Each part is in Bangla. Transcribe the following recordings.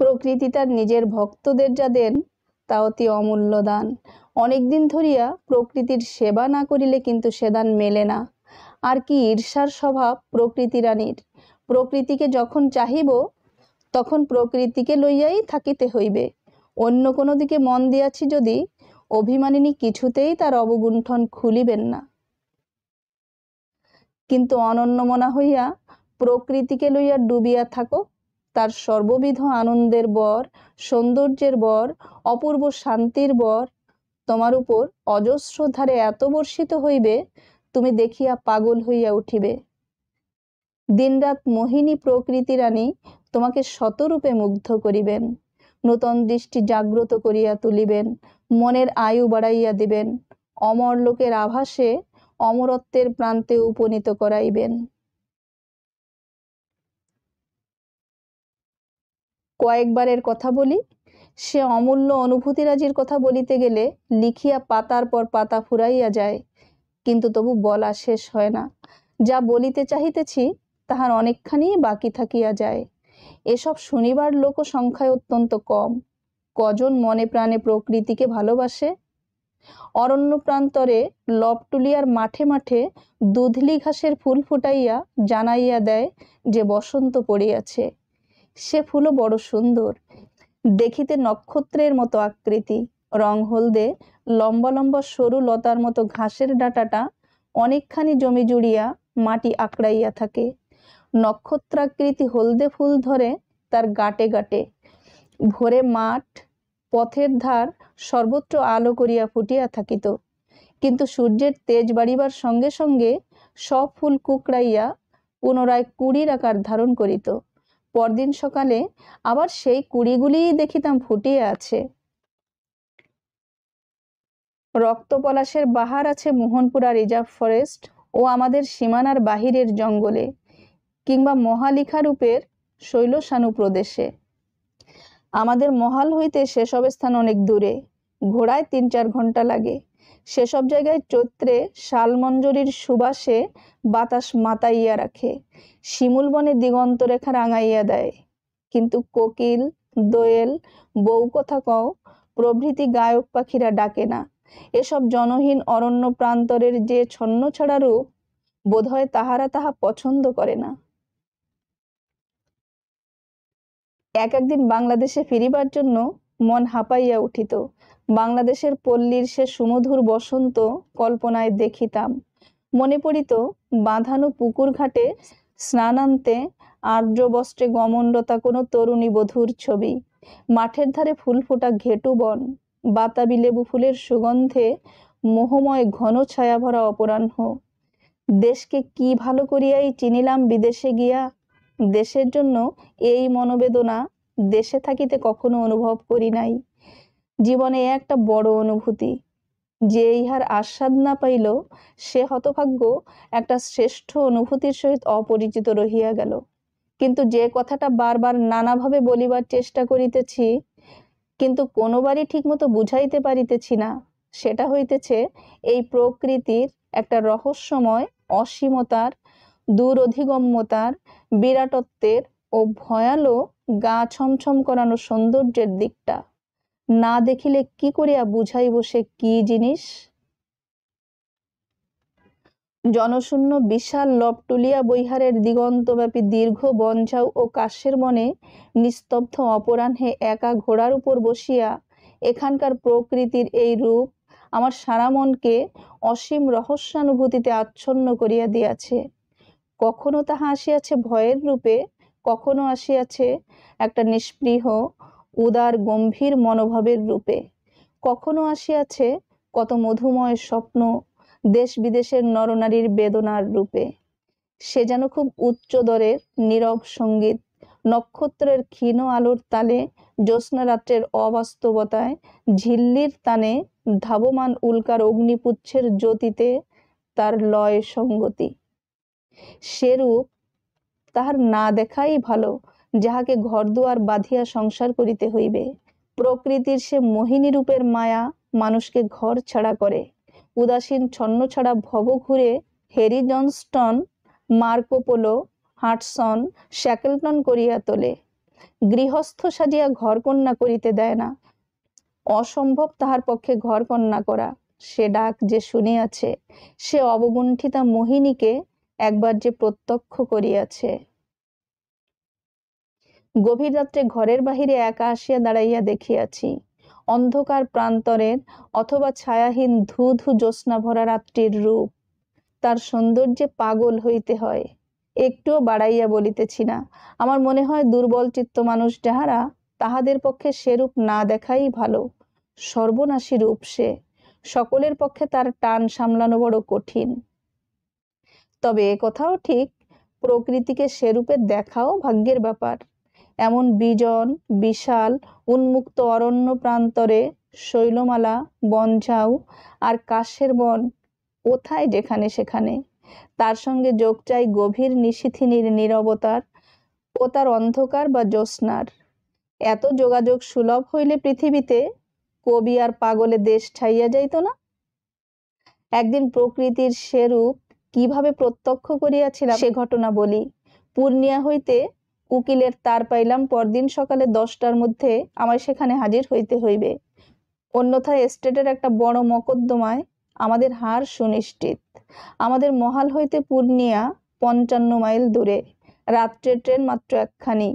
প্রকৃতি তার নিজের ভক্তদের যা দেন তা অতি অমূল্য দান অনেকদিন ধরিয়া প্রকৃতির সেবা না করিলে কিন্তু সে দান মেলে না আর কি ঈর্ষার স্বভাব প্রকৃতি রানীর প্রকৃতিকে যখন চাহিব তখন প্রকৃতিকে লইয়াই থাকিতে হইবে অন্য কোনো দিকে মন দিয়াছি যদি অভিমানিনী কিছুতেই তার অবগুণ্ঠন খুলিবেন না কিন্তু অনন্যমনা হইয়া প্রকৃতিকে লইয়া ডুবিয়া থাকো তার সর্ববিধ আনন্দের বর সৌন্দর্যের বর অপূর্ব শান্তির বর তোমার উপর অজস্র ধারে এত বর্ষিত হইবে তুমি দেখিয়া পাগল হইয়া উঠিবে দিনরাত মোহিনী প্রকৃতি রানী তোমাকে শতরূপে মুগ্ধ করিবেন নূতন দৃষ্টি জাগ্রত করিয়া তুলিবেন মনের আয়ু বাড়াইয়া দিবেন অমর লোকের আভাসে অমরত্বের প্রান্তে উপনীত করাইবেন কয়েকবারের কথা বলি সে অমূল্য অনুভূতিরাজির কথা বলিতে গেলে লিখিয়া পাতার পর পাতা ফুরাইয়া যায় কিন্তু তবু বলা শেষ হয় না যা বলিতে চাহিতেছি তাহার অনেকখানি বাকি থাকিয়া যায় এসব শনিবার লোক সংখ্যায় অত্যন্ত কম কজন মনে প্রাণে প্রকৃতিকে ভালোবাসে অরণ্য প্রান্তরে লবটুলিয়ার মাঠে মাঠে দুধলি ঘাসের ফুল ফুটাইয়া জানাইয়া দেয় যে বসন্ত পড়িয়াছে সে ফুলও বড় সুন্দর দেখিতে নক্ষত্রের মতো আকৃতি রং হলদে লম্বা লম্বা সরু লতার মতো ঘাসের ডাঁটাটা অনেকখানি জমি জুড়িয়া মাটি আঁকড়াইয়া থাকে নক্ষত্রাকৃতি হলদে ফুল ধরে তার গাটে গাটে ভোরে মাঠ পথের ধার সর্বত্র আলো করিয়া ফুটিয়া থাকিত কিন্তু সূর্যের তেজ বাড়িবার সঙ্গে সঙ্গে সব ফুল কুকড়াইয়া পুনরায় কুড়ির আকার ধারণ করিত পরদিন সকালে আবার সেই কুড়িগুলি দেখিতাম ফুটিয়ে আছে রক্তপলাশের বাহার আছে মোহনপুরা রিজার্ভ ফরেস্ট ও আমাদের সীমানার বাহিরের জঙ্গলে কিংবা মহালিখারূপের শৈলসানু প্রদেশে আমাদের মহাল হইতে সেসব স্থান অনেক দূরে ঘোড়ায় তিন চার ঘন্টা লাগে সেসব জায়গায় চৈত্রে শালমঞ্জরির সুবাসে বাতাস মাতাইয়া রাখে শিমুল বনে দিগন্তরেখা রাঙাইয়া দেয় কিন্তু কোকিল দোয়েল বউ কথা কও প্রভৃতি গায়ক পাখিরা ডাকে না এসব জনহীন অরণ্য প্রান্তরের যে ছন্ন ছাড়া রূপ বোধহয় তাহারা তাহা পছন্দ করে না এক একদিন বাংলাদেশে ফিরিবার জন্য মন হাঁপাইয়া উঠিত বাংলাদেশের পল্লীর সে সুমধুর বসন্ত কল্পনায় দেখিতাম মনে পড়িত বাঁধানো পুকুর ঘাটে স্নানান্তে আর্যবস্ত্রে গমনরতা কোনো তরুণী বধুর ছবি মাঠের ধারে ফুল ফোটা ঘেটু বন বাতাবি লেবু ফুলের সুগন্ধে মোহময় ঘন ছায়া ভরা অপরাহ্ন দেশকে কি ভালো করিয়াই চিনিলাম বিদেশে গিয়া দেশের জন্য এই মনোবেদনা দেশে থাকিতে কখনো অনুভব করি নাই জীবনে এ একটা বড় অনুভূতি যে ইহার আস্বাদ না পাইল সে হতভাগ্য একটা শ্রেষ্ঠ অনুভূতির সহিত অপরিচিত রহিয়া গেল কিন্তু যে কথাটা বারবার নানাভাবে বলিবার চেষ্টা করিতেছি কিন্তু কোনোবারই ঠিকমতো বুঝাইতে পারিতেছি না সেটা হইতেছে এই প্রকৃতির একটা রহস্যময় অসীমতার দূরধিগম্যতার বিরাটত্বের ও ভয়ালো গা ছমছম করানো সৌন্দর্যের দিকটা না দেখিলে কি করিয়া বুঝাইব সে কি জিনিস জনশূন্য বিশাল লপটুলিয়া বৈহারের দিগন্তব্যাপী দীর্ঘ বনঝাউ ও কাশের মনে নিস্তব্ধ অপরাহ্নে একা ঘোড়ার উপর বসিয়া এখানকার প্রকৃতির এই রূপ আমার সারা মনকে অসীম রহস্যানুভূতিতে আচ্ছন্ন করিয়া দিয়াছে কখনো তাহা আসিয়াছে ভয়ের রূপে কখনো আসিয়াছে একটা নিষ্পৃহ উদার গম্ভীর মনোভাবের রূপে কখনো আসিয়াছে কত মধুময় স্বপ্ন দেশ বিদেশের নরনারীর বেদনার রূপে সে যেন খুব উচ্চ দরের নীরব সঙ্গীত নক্ষত্রের ক্ষীণ আলোর তালে জ্যোৎস্নারাত্রের অবাস্তবতায় ঝিল্লির তানে ধাবমান উল্কার অগ্নিপুচ্ছের জ্যোতিতে তার লয় সঙ্গতি সেরূপ তাহার না দেখাই ভালো যাহাকে ঘরদুয়ার বাঁধিয়া সংসার করিতে হইবে প্রকৃতির সে মোহিনী রূপের মায়া মানুষকে ঘর ছাড়া করে উদাসীন ছন্ন ছাড়া ভব ঘুরে হেরি জনস্টন মার্কোপোলো হাটসন শ্যাকেলটন করিয়া তোলে গৃহস্থ সাজিয়া ঘরকন্যা করিতে দেয় না অসম্ভব তাহার পক্ষে ঘরকন্যা করা সে ডাক যে শুনিয়াছে সে অবগুণ্ঠিতা মোহিনীকে একবার যে প্রত্যক্ষ করিয়াছে গভীর রাত্রে ঘরের বাহিরে একা আসিয়া দাঁড়াইয়া দেখিয়াছি অন্ধকার প্রান্তরের অথবা ছায়াহীন ধু ধু জ্যোৎস্না ভরা রাত্রির রূপ তার সৌন্দর্যে পাগল হইতে হয় একটুও বাড়াইয়া বলিতেছি না আমার মনে হয় দুর্বল চিত্ত মানুষ যাহারা তাহাদের পক্ষে সেরূপ না দেখাই ভালো সর্বনাশী রূপ সে সকলের পক্ষে তার টান সামলানো বড় কঠিন তবে কথাও ঠিক প্রকৃতিকে সেরূপে দেখাও ভাগ্যের ব্যাপার এমন বিজন বিশাল উন্মুক্ত অরণ্য প্রান্তরে শৈলমালা বনঝাউ আর কাশের বন কোথায় যেখানে সেখানে তার সঙ্গে যোগ চাই গভীর নিশিথিনীর নিরবতার ও তার অন্ধকার বা জ্যোৎস্নার এত যোগাযোগ সুলভ হইলে পৃথিবীতে কবি আর পাগলে দেশ ছাইয়া যাইত না একদিন প্রকৃতির সেরূপ কিভাবে প্রত্যক্ষ করিয়াছিলাম সে ঘটনা বলি পূর্ণিয়া হইতে উকিলের তার পাইলাম পরদিন সকালে দশটার মধ্যে আমায় সেখানে হাজির হইতে হইবে অন্যথায় এস্টেটের একটা বড় মকদ্দমায় আমাদের হার সুনিশ্চিত আমাদের মহাল হইতে পূর্ণিয়া পঞ্চান্ন মাইল দূরে রাত্রে ট্রেন মাত্র একখানি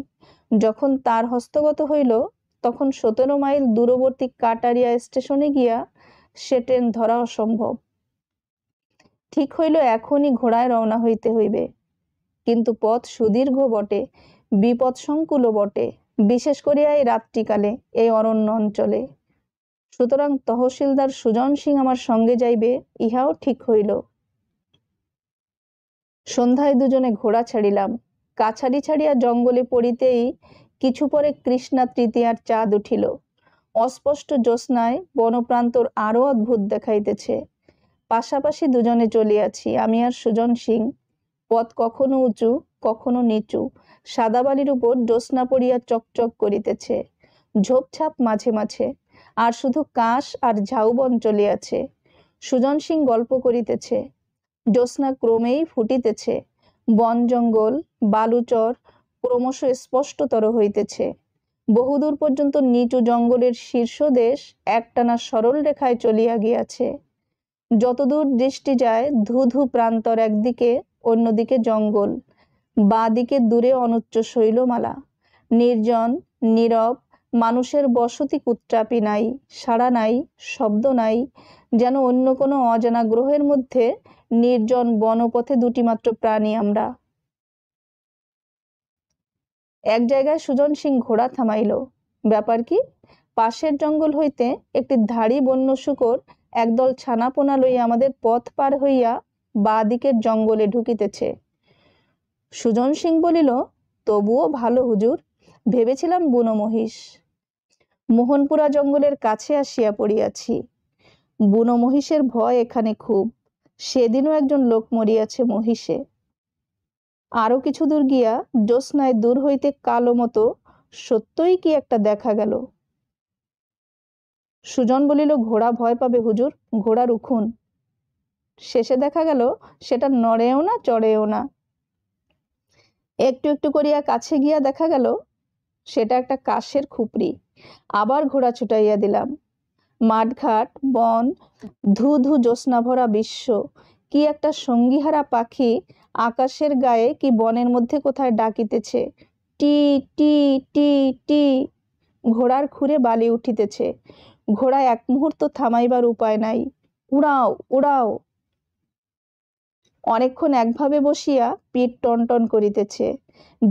যখন তার হস্তগত হইল তখন সতেরো মাইল দূরবর্তী কাটারিয়া স্টেশনে গিয়া সে ট্রেন ধরা অসম্ভব ঠিক হইল এখনই ঘোড়ায় রওনা হইতে হইবে কিন্তু পথ সুদীর্ঘ বটে বিপদসংকুলও বটে বিশেষ করিয়া এই রাত্রিকালে এই অরণ্য অঞ্চলে সুতরাং তহসিলদার সুজন সিং আমার সঙ্গে যাইবে ইহাও ঠিক হইল সন্ধ্যায় দুজনে ঘোড়া ছাড়িলাম কাছাড়ি ছাড়িয়া জঙ্গলে পড়িতেই কিছু পরে কৃষ্ণা তৃতীয়ার চাঁদ উঠিল অস্পষ্ট জ্যোৎস্নায় বনপ্রান্তর আরও অদ্ভুত দেখাইতেছে পাশাপাশি দুজনে চলিয়াছি আমি আর সুজন সিং পথ কখনো উঁচু কখনো নিচু সাদা বালির উপর ডোসনা পড়িয়া চকচক করিতেছে ঝোপঝাপ মাঝে মাঝে আর শুধু কাশ আর ঝাউবন চলিয়াছে সুজন সিং গল্প করিতেছে ডোসনা ক্রমেই ফুটিতেছে বন জঙ্গল বালুচর ক্রমশ স্পষ্টতর হইতেছে বহুদূর পর্যন্ত নিচু জঙ্গলের শীর্ষ দেশ একটানা সরল রেখায় চলিয়া গিয়াছে যতদূর দৃষ্টি যায় ধু ধু প্রান্তর একদিকে অন্যদিকে জঙ্গল বাঁদিকে দূরে অনুচ্চ শৈলমালা নির্জন নীরব মানুষের বসতি কুত্রাপি নাই সাড়া নাই শব্দ নাই যেন অন্য কোনো অজানা গ্রহের মধ্যে নির্জন বনপথে দুটি মাত্র প্রাণী আমরা এক জায়গায় সুজন সিং ঘোড়া থামাইল ব্যাপার কি পাশের জঙ্গল হইতে একটি ধাড়ি বন্য শুকর একদল ছানাপোনা লইয়া আমাদের পথ পার হইয়া বাঁ দিকের জঙ্গলে ঢুকিতেছে সুজন সিং বলিল তবুও ভালো হুজুর ভেবেছিলাম বুনো মহিষ মোহনপুরা জঙ্গলের কাছে আসিয়া পড়িয়াছি বুনো মহিষের ভয় এখানে খুব সেদিনও একজন লোক মরিয়াছে মহিষে আরও কিছু দূর গিয়া জ্যোৎস্নায় দূর হইতে কালো মতো সত্যই কি একটা দেখা গেল সুজন বলিল ঘোড়া ভয় পাবে হুজুর ঘোড়া রুখুন শেষে দেখা গেল সেটা নড়েও না চড়েও না একটু একটু করিয়া কাছে গিয়া দেখা গেল সেটা একটা কাশের খুপড়ি আবার ঘোড়া ছুটাইয়া দিলাম মাঠঘাট বন ধু ধু জ্যোৎস্না ভরা বিশ্ব কি একটা সঙ্গীহারা পাখি আকাশের গায়ে কি বনের মধ্যে কোথায় ডাকিতেছে টি টি টি টি ঘোড়ার খুরে বালি উঠিতেছে ঘোড়া এক মুহূর্ত থামাইবার উপায় নাই উড়াও উড়াও অনেকক্ষণ একভাবে বসিয়া পিঠ টনটন করিতেছে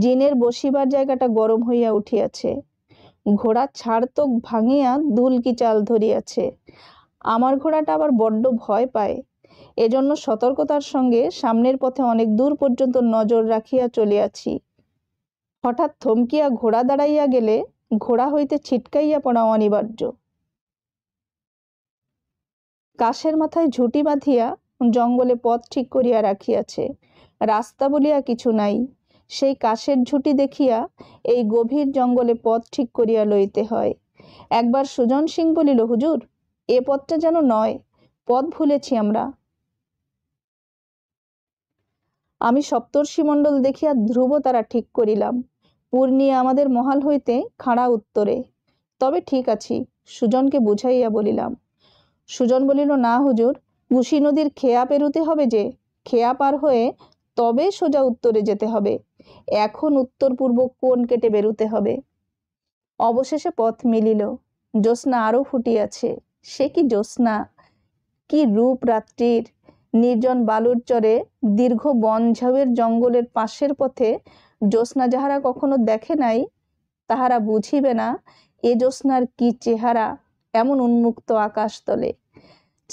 জিনের বসিবার জায়গাটা গরম হইয়া উঠিয়াছে ঘোড়া ছাড়তক ভাঙিয়া দুলকি চাল ধরিয়াছে আমার ঘোড়াটা আবার বড্ড ভয় পায় এজন্য সতর্কতার সঙ্গে সামনের পথে অনেক দূর পর্যন্ত নজর রাখিয়া চলিয়াছি হঠাৎ থমকিয়া ঘোড়া দাঁড়াইয়া গেলে ঘোড়া হইতে ছিটকাইয়া পড়া অনিবার্য কাশের মাথায় ঝুঁটি বাঁধিয়া জঙ্গলে পথ ঠিক করিয়া রাখিয়াছে রাস্তা বলিয়া কিছু নাই সেই কাশের ঝুটি দেখিয়া এই গভীর জঙ্গলে পথ ঠিক করিয়া লইতে হয় একবার সুজন সিং বলিল হুজুর এ পথটা যেন নয় পথ ভুলেছি আমরা আমি সপ্তর্ষিমণ্ডল দেখিয়া ধ্রুব তারা ঠিক করিলাম পূর্ণিয়া আমাদের মহাল হইতে খাড়া উত্তরে তবে ঠিক আছি সুজনকে বুঝাইয়া বলিলাম সুজন বলিল না হুজুর কুশি নদীর খেয়া পেরুতে হবে যে খেয়া পার হয়ে তবে সোজা উত্তরে যেতে হবে এখন উত্তর পূর্ব কোন কেটে বেরুতে হবে অবশেষে পথ মিলিল জ্যোৎস্না আরও ফুটিয়াছে সে কি জ্যোৎস্না কি রূপ রাত্রির নির্জন বালুর চরে দীর্ঘ বনঝাউয়ের জঙ্গলের পাশের পথে জ্যোৎস্না যাহারা কখনো দেখে নাই তাহারা বুঝিবে না এ জ্যোৎস্নার কি চেহারা এমন উন্মুক্ত আকাশতলে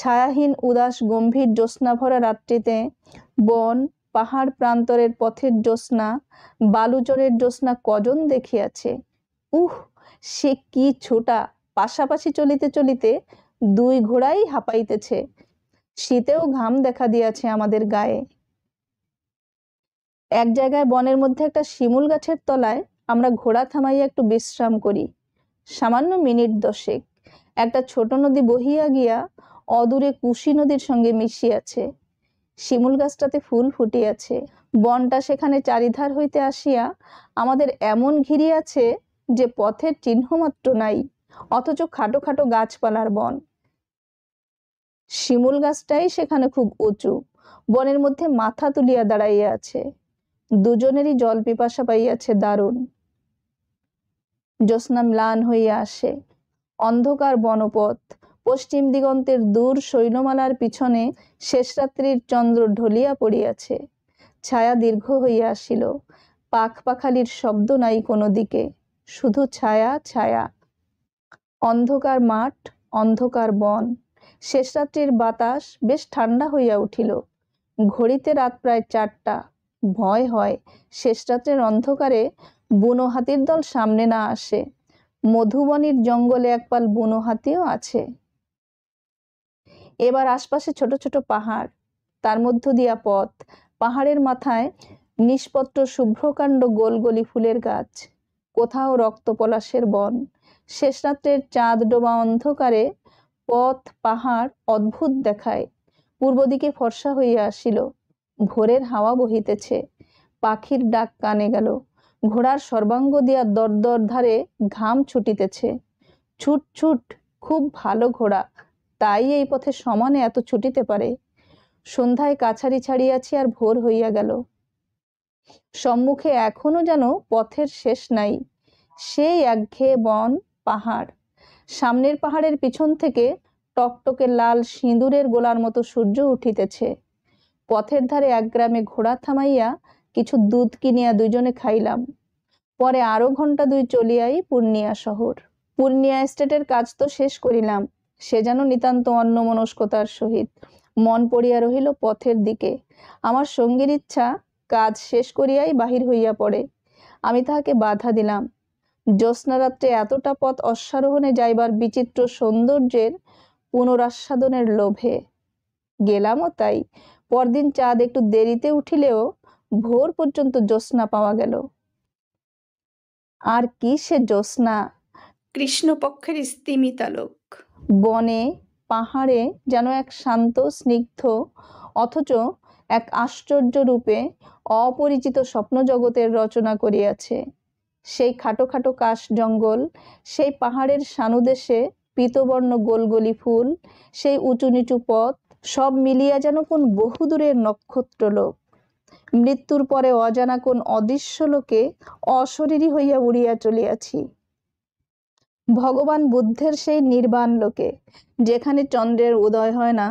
ছায়াহীন উদাস গম্ভীর জ্যোৎস্নাভরা রাত্রিতে বন পাহাড় প্রান্তরের পথের জ্যোৎস্না বালুচরের জ্যোৎস্না কজন দেখিয়াছে উহ সে কি ছোটা পাশাপাশি চলিতে চলিতে দুই ঘোড়াই হাঁপাইতেছে শীতেও ঘাম দেখা দিয়াছে আমাদের গায়ে এক জায়গায় বনের মধ্যে একটা শিমুল গাছের তলায় আমরা ঘোড়া থামাইয়া একটু বিশ্রাম করি সামান্য মিনিট দশেক একটা ছোট নদী বহিয়া গিয়া অদূরে কুশি নদীর সঙ্গে মিশিয়াছে শিমুল গাছটাতে ফুল ফুটিয়াছে বনটা সেখানে চারিধার হইতে আসিয়া আমাদের এমন ঘিরিয়াছে যে পথের চিহ্নমাত্র নাই অথচ খাটো খাটো গাছপালার বন শিমুল গাছটাই সেখানে খুব উঁচু বনের মধ্যে মাথা তুলিয়া দাঁড়াইয়া আছে দুজনেরই জল পিপাসা পাইয়াছে দারুণ জ্যোৎস্না ম্লান হইয়া আসে অন্ধকার বনপথ পশ্চিম দিগন্তের দূর সৈন্যমালার পিছনে শেষরাত্রির চন্দ্র ঢলিয়া পড়িয়াছে ছায়া দীর্ঘ হইয়া আসিল পাখ পাখালির শব্দ নাই কোনো দিকে শুধু ছায়া ছায়া অন্ধকার মাঠ অন্ধকার বন শেষরাত্রির বাতাস বেশ ঠান্ডা হইয়া উঠিল ঘড়িতে রাত প্রায় চারটা ভয় হয় শেষরাত্রের অন্ধকারে বুনো হাতির দল সামনে না আসে মধুবনির জঙ্গলে একপাল বুনো হাতিও আছে এবার আশপাশে ছোট ছোট পাহাড় তার মধ্য দিয়া পথ পাহাড়ের মাথায় নিষ্পত্র শুভ্রকাণ্ড গোলগলি ফুলের গাছ কোথাও রক্ত পলাশের বন শেষ রাত্রের চাঁদ ডোবা অন্ধকারে পথ পাহাড় অদ্ভুত দেখায় পূর্বদিকে ফর্সা হইয়া আসিল ভোরের হাওয়া বহিতেছে পাখির ডাক কানে গেল ঘোড়ার সর্বাঙ্গ দিয়া দরদর ধারে ঘাম ছুটিতেছে ছুট ছুট খুব ভালো ঘোড়া তাই এই পথে সমানে এত ছুটিতে পারে সন্ধ্যায় কাছারি ছাড়িয়াছি আর ভোর হইয়া গেল সম্মুখে এখনো যেন পথের শেষ নাই সেই একঘেয়ে বন পাহাড় সামনের পাহাড়ের পিছন থেকে টকটকে লাল সিঁদুরের গোলার মতো সূর্য উঠিতেছে পথের ধারে এক গ্রামে ঘোড়া থামাইয়া কিছু দুধ কিনিয়া দুজনে খাইলাম পরে আরও ঘন্টা দুই চলিয়াই পূর্ণিয়া শহর পূর্ণিয়া স্টেটের কাজ তো শেষ করিলাম সে যেন নিতান্ত অন্নমনস্কতার সহিত মন পড়িয়া রহিল পথের দিকে আমার সঙ্গীর ইচ্ছা কাজ শেষ করিয়াই বাহির হইয়া পড়ে আমি তাহাকে বাধা দিলাম জ্যোৎস্নারাত্রে এতটা পথ অশ্বারোহণে যাইবার বিচিত্র সৌন্দর্যের পুনরাস্বাদনের লোভে গেলামও তাই পরদিন চাঁদ একটু দেরিতে উঠিলেও ভোর পর্যন্ত জ্যোৎস্না পাওয়া গেল আর কি সে জ্যোৎস্না কৃষ্ণপক্ষের স্তিমিতালোক বনে পাহাড়ে যেন এক শান্ত স্নিগ্ধ অথচ এক আশ্চর্য রূপে অপরিচিত স্বপ্নজগতের রচনা করিয়াছে সেই খাটো খাটো কাশ জঙ্গল সেই পাহাড়ের সানুদেশে পিতবর্ণ গোলগলি ফুল সেই উঁচু নিচু পথ সব মিলিয়া যেন কোন বহুদূরের নক্ষত্রলোক মৃত্যুর পরে অজানা কোন অদৃশ্য লোকে অশরীরী হইয়া উড়িয়া চলিয়াছি ভগবান বুদ্ধের সেই নির্বাণ লোকে যেখানে চন্দ্রের উদয় হয় না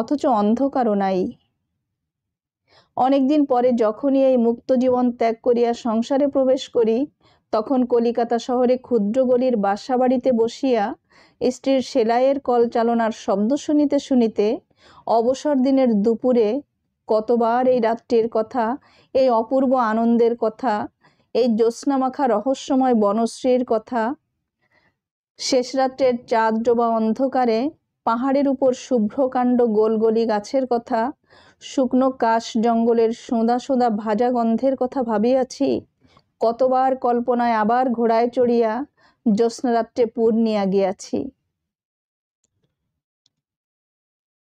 অথচ অন্ধকারও নাই অনেকদিন পরে যখনই এই মুক্ত জীবন ত্যাগ করিয়া সংসারে প্রবেশ করি তখন কলিকাতা শহরে ক্ষুদ্র গলির বাসা বাড়িতে বসিয়া স্ত্রীর সেলাইয়ের কল চালনার শব্দ শুনিতে শুনিতে অবসর দিনের দুপুরে কতবার এই রাত্রির কথা এই অপূর্ব আনন্দের কথা এই জ্যোৎস্নামাখা রহস্যময় বনশ্রীর কথা শেষ রাত্রের চাঁদ ডোবা অন্ধকারে পাহাড়ের উপর শুভ্রকাণ্ড গোলগলি গাছের কথা শুকনো কাশ জঙ্গলের সোঁদা সোঁদা ভাজা গন্ধের কথা ভাবিয়াছি কতবার কল্পনায় আবার ঘোড়ায় চড়িয়া জ্যোৎস্নারাত্রে পূর্ণিয়া গিয়াছি